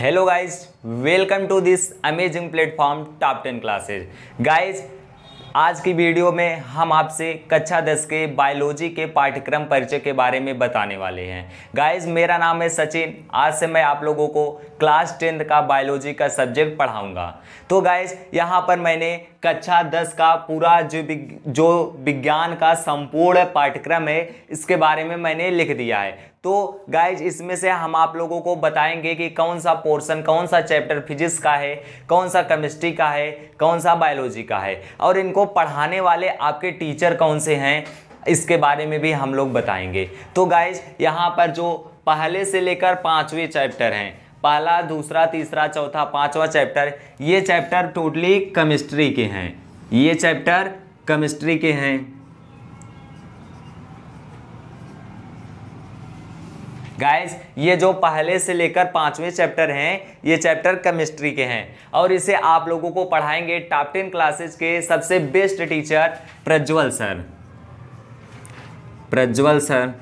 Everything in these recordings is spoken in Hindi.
hello guys welcome to this amazing platform top ten classes guys आज की वीडियो में हम आपसे कक्षा दस के बायोलॉजी के पाठ्यक्रम परिचय के बारे में बताने वाले हैं गाइज मेरा नाम है सचिन आज से मैं आप लोगों को क्लास टेंथ का बायोलॉजी का सब्जेक्ट पढ़ाऊंगा तो गाइज यहाँ पर मैंने कक्षा दस का पूरा जो जो विज्ञान का संपूर्ण पाठ्यक्रम है इसके बारे में मैंने लिख दिया है तो गाइज इसमें से हम आप लोगों को बताएंगे कि कौन सा पोर्शन कौन सा चैप्टर फिजिक्स का है कौन सा केमिस्ट्री का है कौन सा बायोलॉजी का है और इनको पढ़ाने वाले आपके टीचर कौन से हैं इसके बारे में भी हम लोग बताएंगे तो गाइज यहाँ पर जो पहले से लेकर पाँचवें चैप्टर हैं पहला दूसरा तीसरा चौथा पांचवा चैप्टर ये चैप्टर टोटली केमिस्ट्री के हैं ये चैप्टर केमिस्ट्री के हैं गाइस ये जो पहले से लेकर पांचवें चैप्टर हैं ये चैप्टर केमिस्ट्री के हैं और इसे आप लोगों को पढ़ाएंगे टॉप टेन क्लासेस के सबसे best teacher Prajwal sir Prajwal sir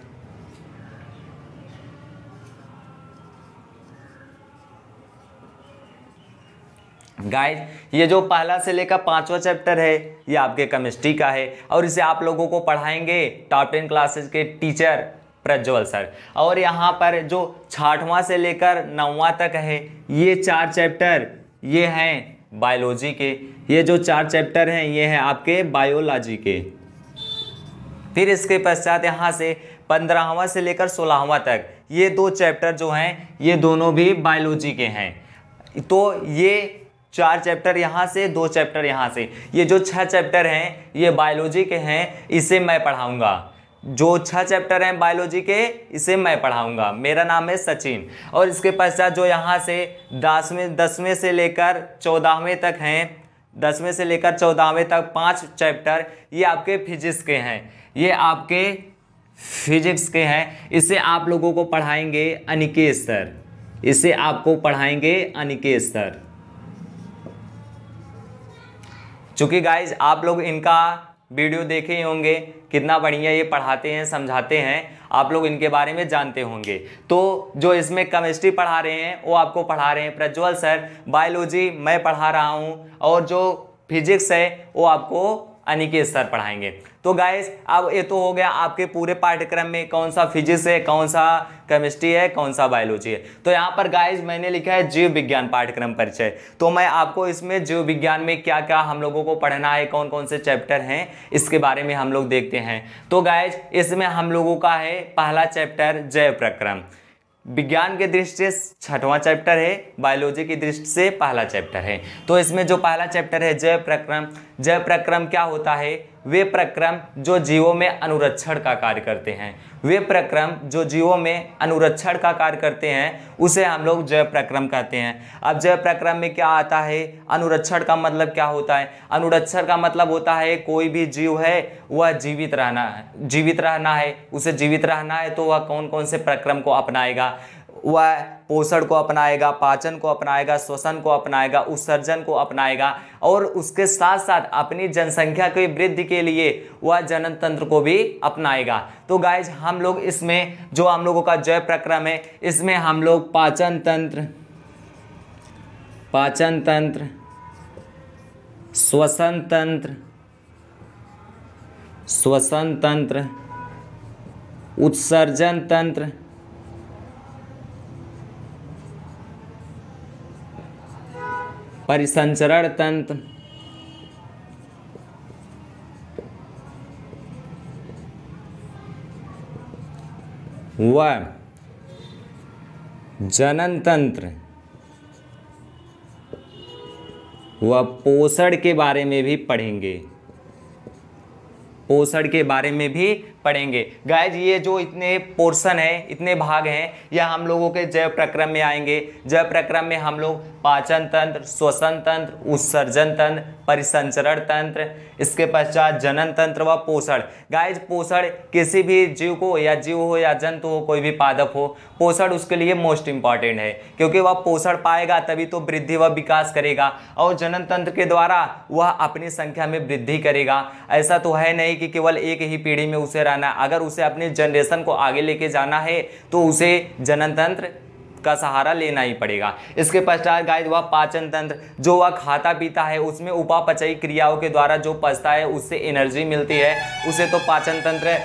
guys ये जो पहला से लेकर पांचवा चैप्टर है ये आपके केमिस्ट्री का है और इसे आप लोगों को पढ़ाएंगे टॉप टेन क्लासेस के टीचर प्रज्वल सर और यहाँ पर जो छठवां से लेकर नौवा तक है ये चार चैप्टर ये हैं बायोलॉजी के ये जो चार चैप्टर हैं ये हैं आपके बायोलॉजी के फिर इसके पश्चात यहाँ से पंद्रहवा से लेकर सोलहवा तक ये दो चैप्टर जो हैं ये दोनों भी बायोलॉजी के हैं तो ये चार चैप्टर यहाँ से दो चैप्टर यहाँ से ये जो छः चैप्टर हैं ये बायोलॉजी के हैं इसे मैं पढ़ाऊँगा जो छः चैप्टर हैं बायोलॉजी के इसे मैं पढ़ाऊँगा मेरा नाम है सचिन और इसके पश्चात जो यहाँ से दसवें दसवें से लेकर चौदहवें तक हैं दसवें से लेकर चौदहवें तक पाँच चैप्टर ये आपके फिजिक्स के हैं ये आपके फिजिक्स के हैं इसे आप लोगों को पढ़ाएंगे अनिकेत सर इसे आपको पढ़ाएंगे अनिकेत सर चूँकि गाइज आप लोग इनका वीडियो देखे ही होंगे कितना बढ़िया ये पढ़ाते हैं समझाते हैं आप लोग इनके बारे में जानते होंगे तो जो इसमें केमिस्ट्री पढ़ा रहे हैं वो आपको पढ़ा रहे हैं प्रज्वल सर बायोलॉजी मैं पढ़ा रहा हूँ और जो फिजिक्स है वो आपको अनिकेत सर पढ़ाएंगे तो गाइस अब ये तो हो गया आपके पूरे पाठ्यक्रम में कौन सा फिजिक्स है कौन सा केमिस्ट्री है कौन सा बायोलॉजी है तो यहाँ पर गाइस मैंने लिखा है जीव विज्ञान पाठ्यक्रम परिचय तो मैं आपको इसमें जीव विज्ञान में क्या क्या हम लोगों को पढ़ना है कौन कौन से चैप्टर हैं इसके बारे में हम लोग देखते हैं तो गाइज इसमें हम लोगों का है पहला चैप्टर जैव प्रक्रम विज्ञान के दृष्टि से छठवां चैप्टर है बायोलॉजी की दृष्टि से पहला चैप्टर है तो इसमें जो पहला चैप्टर है जय प्रक्रम जय प्रक्रम क्या होता है वे प्रक्रम जो जीवों में अनुरक्षण का कार्य करते हैं वे प्रक्रम जो जीवों में अनुरक्षण का कार्य करते हैं उसे हम लोग जय प्रक्रम कहते हैं अब जय प्रक्रम में क्या आता है अनुरक्षण का मतलब क्या होता है अनुरक्षण का मतलब होता है कोई भी जीव है वह जीवित रहना है जीवित रहना है उसे जीवित रहना है तो वह कौन कौन से प्रक्रम को अपनाएगा वह पोषण को अपनाएगा पाचन को अपनाएगा श्वसन को अपनाएगा उत्सर्जन को अपनाएगा और उसके साथ साथ अपनी जनसंख्या की वृद्धि के लिए वह जनन तंत्र को भी अपनाएगा तो गाइज हम लोग इसमें जो हम लोगों का जय प्रक्रम है इसमें हम लोग पाचन तंत्र पाचन तंत्र श्वसन तंत्र श्वसन तंत्र उत्सर्जन तंत्र परिसंचरण तंत्र व जनन तंत्र व पोषण के बारे में भी पढ़ेंगे पोषण के बारे में भी पढ़ेंगे गायज ये जो इतने पोर्शन हैं इतने भाग हैं यह हम लोगों के जैव प्रक्रम में आएंगे जैव प्रक्रम में हम लोग पाचन तंत्र श्वसन तंत्र उत्सर्जन तंत्र परिसंचरण तंत्र इसके पश्चात जनन तंत्र व पोषण गायज पोषण किसी भी जीव को या जीव हो या जंतु हो कोई भी पादप हो पोषण उसके लिए मोस्ट इंपॉर्टेंट है क्योंकि वह पोषण पाएगा तभी तो वृद्धि व विकास करेगा और जनन तंत्र के द्वारा वह अपनी संख्या में वृद्धि करेगा ऐसा तो है नहीं कि केवल एक ही पीढ़ी में उसे रहना जाना है अगर उसे अपने जनरेशन को आगे लेके जाना है तो उसे जनतंत्र का सहारा लेना ही पड़ेगा इसके पश्चात गाय वह पाचन तंत्र जो वह खाता पीता है उसमें उपापचयी क्रियाओं के द्वारा जो पचता है उससे एनर्जी मिलती है उसे तो पाचन तंत्र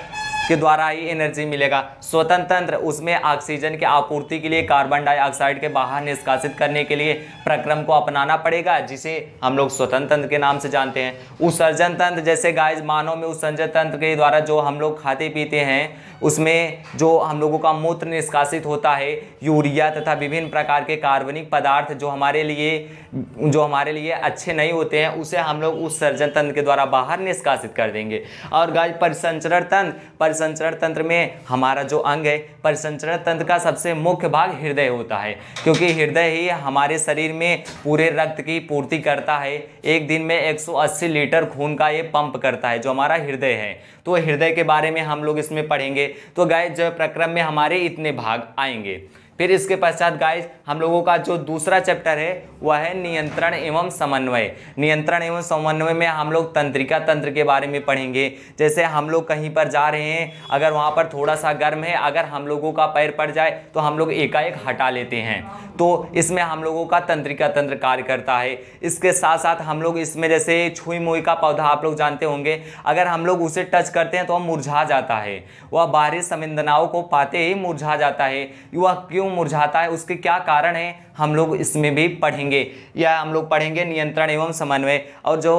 के द्वारा ही एनर्जी मिलेगा स्वतंत्र उसमें ऑक्सीजन की आपूर्ति के लिए कार्बन डाइऑक्साइड के बाहर निष्कासित करने के लिए प्रक्रम को अपनाना पड़ेगा जिसे हम लोग स्वतंत्र तंत्र के नाम से जानते हैं उत्सर्जन तंत्र जैसे गाय मानव में उत्सर्जन तंत्र के द्वारा जो हम लोग खाते पीते हैं उसमें जो हम लोगों का मूत्र निष्कासित होता है यूरिया तथा विभिन्न प्रकार के कार्बनिक पदार्थ जो हमारे लिए जो हमारे लिए अच्छे नहीं होते हैं उसे हम लोग उत्सर्जन तंत्र के द्वारा बाहर निष्कासित कर देंगे और गाय परिसंचरण तंत्र पर परिसंचरण तंत्र में हमारा जो अंग है परिसंचरण तंत्र का सबसे मुख्य भाग हृदय होता है क्योंकि हृदय ही हमारे शरीर में पूरे रक्त की पूर्ति करता है एक दिन में 180 लीटर खून का ये पंप करता है जो हमारा हृदय है तो हृदय के बारे में हम लोग इसमें पढ़ेंगे तो गाय जय प्रक्रम में हमारे इतने भाग आएंगे फिर इसके पश्चात गाइस हम लोगों का जो दूसरा चैप्टर है वह है नियंत्रण एवं समन्वय नियंत्रण एवं समन्वय में हम लोग तंत्रिका तंत्र के बारे में पढ़ेंगे जैसे हम लोग कहीं पर जा रहे हैं अगर वहाँ पर थोड़ा सा गर्म है अगर हम लोगों का पैर पड़ जाए तो हम लोग एकाएक हटा लेते हैं तो इसमें हम लोगों का तंत्रिका तंत्र कार्य करता है इसके साथ साथ हम लोग इसमें जैसे छुई मुई का पौधा आप लोग जानते होंगे अगर हम लोग उसे टच करते हैं तो वह मुरझा जाता है वह बाहरी संवेदनाओं को पाते ही मुरझा जाता है वह क्यों क्यों मुरझाता है उसके क्या कारण है हम लोग इसमें भी पढ़ेंगे या हम लोग पढ़ेंगे नियंत्रण एवं समन्वय और जो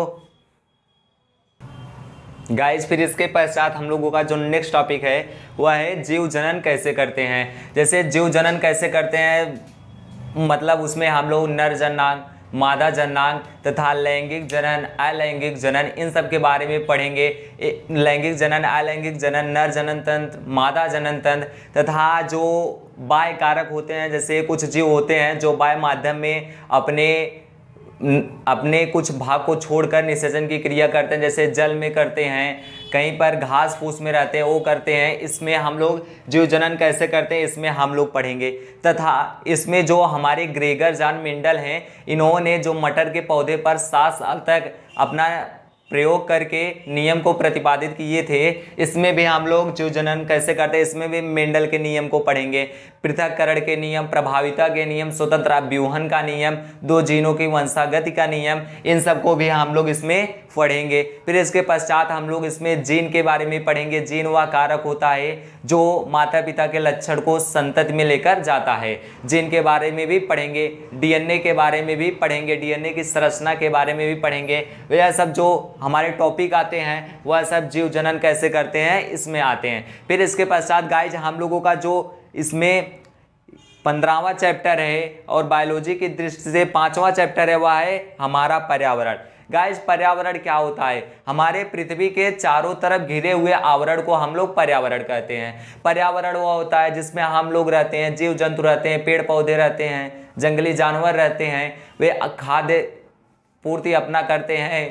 गाइस फिर इसके पश्चात हम लोगों का जो नेक्स्ट टॉपिक है वह है जीव जनन कैसे करते हैं जैसे जीव जनन कैसे करते हैं मतलब उसमें हम लोग नर जननांग मादा जननांग तथा लैंगिक जनन अलैंगिक जनन इन सब के बारे में पढ़ेंगे लैंगिक जनन अलैंगिक जनन नर जनन तंत्र मादा जनन तंत्र तथा जो बाय कारक होते हैं जैसे कुछ जीव होते हैं जो बाय माध्यम में अपने अपने कुछ भाग को छोड़कर निषेचन की क्रिया करते हैं जैसे जल में करते हैं कहीं पर घास फूस में रहते हैं वो करते हैं इसमें हम लोग जीव जनन कैसे करते हैं इसमें हम लोग पढ़ेंगे तथा इसमें जो हमारे ग्रेगर जान मिंडल हैं इन्होंने जो मटर के पौधे पर सात साल तक अपना प्रयोग करके नियम को प्रतिपादित किए थे इसमें भी हम लोग जो जनन कैसे करते हैं इसमें भी मेंडल के नियम को पढ़ेंगे पृथककरण के नियम प्रभाविता के नियम स्वतंत्र व्यूहन का नियम दो जीनों की वंशागति का नियम इन सबको भी हम लोग इसमें पढ़ेंगे फिर इसके पश्चात हम लोग इसमें जीन के बारे में पढ़ेंगे जीन वह कारक होता है जो माता पिता के लक्षण को संतत में लेकर जाता है जीन के बारे में भी पढ़ेंगे डीएनए के बारे में भी पढ़ेंगे डीएनए की संरचना के बारे में भी पढ़ेंगे वह तो सब जो हमारे टॉपिक आते हैं वह सब जीव जनन कैसे करते हैं इसमें आते हैं फिर इसके पश्चात गाइज हम लोगों का जो इसमें पंद्रहवा चैप्टर है और बायोलॉजी की दृष्टि से पांचवा चैप्टर है वह है हमारा पर्यावरण गाइस पर्यावरण क्या होता है हमारे पृथ्वी के चारों तरफ घिरे हुए आवरण को हम लोग पर्यावरण कहते हैं पर्यावरण वह होता है जिसमें हम लोग रहते हैं जीव जंतु रहते हैं पेड़ पौधे रहते हैं जंगली जानवर रहते हैं वे खाद्य पूर्ति अपना करते हैं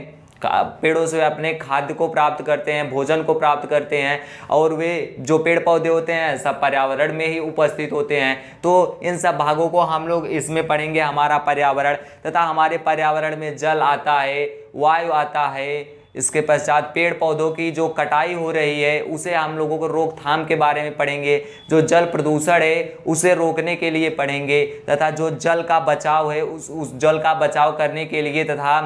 पेड़ों से अपने खाद्य को प्राप्त करते हैं भोजन को प्राप्त करते हैं और वे जो पेड़ पौधे होते हैं सब पर्यावरण में ही उपस्थित होते हैं तो इन सब भागों को हम लोग इसमें पढ़ेंगे हमारा पर्यावरण तथा हमारे पर्यावरण में जल आता है वायु आता है इसके पश्चात पेड़ पौधों की जो कटाई हो रही है उसे हम लोगों को रोकथाम के बारे में पढ़ेंगे जो जल प्रदूषण है उसे रोकने के लिए पढ़ेंगे तथा जो जल का बचाव है उस उस जल का बचाव करने के लिए तथा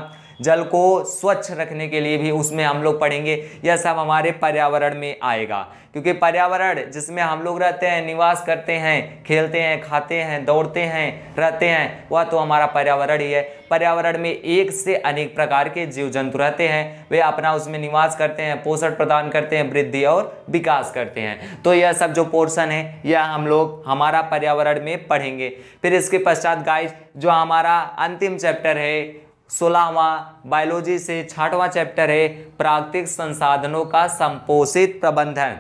जल को स्वच्छ रखने के लिए भी उसमें हम लोग पढ़ेंगे यह सब हमारे पर्यावरण में आएगा क्योंकि पर्यावरण जिसमें हम लोग रहते हैं निवास करते हैं खेलते हैं खाते हैं दौड़ते हैं रहते हैं वह तो हमारा पर्यावरण ही है पर्यावरण में एक से अनेक प्रकार के जीव जंतु रहते हैं वे अपना उसमें निवास करते हैं पोषण प्रदान करते हैं वृद्धि और विकास करते हैं तो यह सब जो पोर्शन है यह हम लोग हमारा पर्यावरण में पढ़ेंगे फिर इसके पश्चात गाइस जो हमारा अंतिम चैप्टर है सोलहवा बायोलॉजी से छठवां चैप्टर है प्राकृतिक संसाधनों का संपोषित प्रबंधन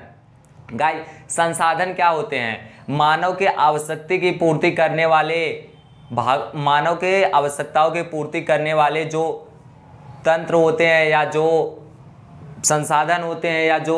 गाय संसाधन क्या होते हैं मानव के आवश्यकता की पूर्ति करने वाले भाग मानव के आवश्यकताओं की पूर्ति करने वाले जो तंत्र होते हैं या जो संसाधन होते हैं या जो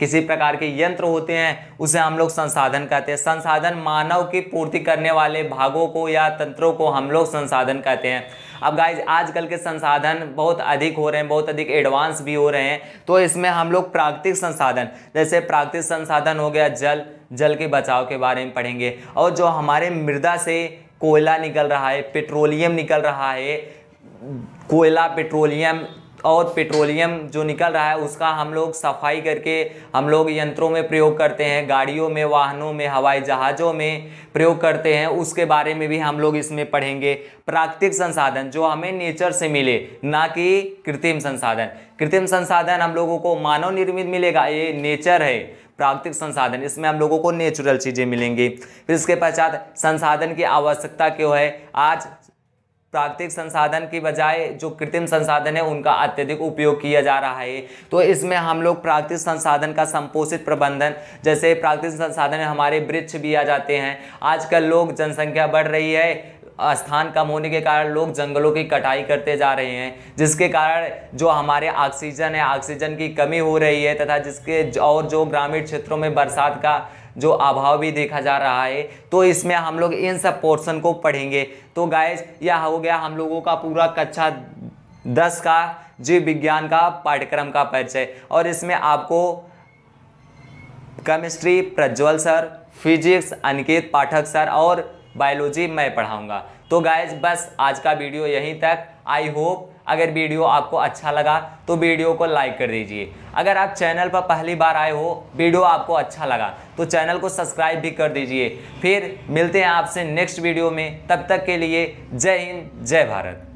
किसी प्रकार के यंत्र होते हैं उसे हम लोग संसाधन कहते हैं संसाधन मानव की पूर्ति करने वाले भागों को या तंत्रों को हम लोग संसाधन कहते हैं अब गाइज आजकल के संसाधन बहुत अधिक हो रहे हैं बहुत अधिक एडवांस भी हो रहे हैं तो इसमें हम लोग प्राकृतिक संसाधन जैसे प्राकृतिक संसाधन हो गया जल जल के बचाव के बारे में पढ़ेंगे और जो हमारे मृदा से कोयला निकल रहा है पेट्रोलियम निकल रहा है कोयला पेट्रोलियम और पेट्रोलियम जो निकल रहा है उसका हम लोग सफाई करके हम लोग यंत्रों में प्रयोग करते हैं गाड़ियों में वाहनों में हवाई जहाज़ों में प्रयोग करते हैं उसके बारे में भी हम लोग इसमें पढ़ेंगे प्राकृतिक संसाधन जो हमें नेचर से मिले ना कि कृत्रिम संसाधन कृत्रिम संसाधन हम लोगों को मानव निर्मित मिलेगा ये नेचर है प्राकृतिक संसाधन इसमें हम लोगों को नेचुरल चीज़ें मिलेंगी फिर इसके पश्चात संसाधन की आवश्यकता क्यों है आज प्राकृतिक संसाधन की बजाय जो कृत्रिम संसाधन है उनका अत्यधिक उपयोग किया जा रहा है तो इसमें हम लोग प्राकृतिक संसाधन का संपोषित प्रबंधन जैसे प्राकृतिक संसाधन हमारे वृक्ष भी आ जाते हैं आजकल लोग जनसंख्या बढ़ रही है स्थान कम होने के कारण लोग जंगलों की कटाई करते जा रहे हैं जिसके कारण जो हमारे ऑक्सीजन है ऑक्सीजन की कमी हो रही है तथा जिसके और जो ग्रामीण क्षेत्रों में बरसात का जो अभाव भी देखा जा रहा है तो इसमें हम लोग इन सब पोर्शन को पढ़ेंगे तो गायज यह हो गया हम लोगों का पूरा कक्षा दस का जीव विज्ञान का पाठ्यक्रम का परिचय और इसमें आपको chemistry Prajwal sir physics Aniket Pathak sir और बायोलॉजी मैं पढ़ाऊँगा तो गायज बस आज का वीडियो यहीं तक आई होप अगर वीडियो आपको अच्छा लगा तो वीडियो को लाइक कर दीजिए अगर आप चैनल पर पहली बार आए हो वीडियो आपको अच्छा लगा तो चैनल को सब्सक्राइब भी कर दीजिए फिर मिलते हैं आपसे नेक्स्ट वीडियो में तब तक के लिए जय हिंद जय भारत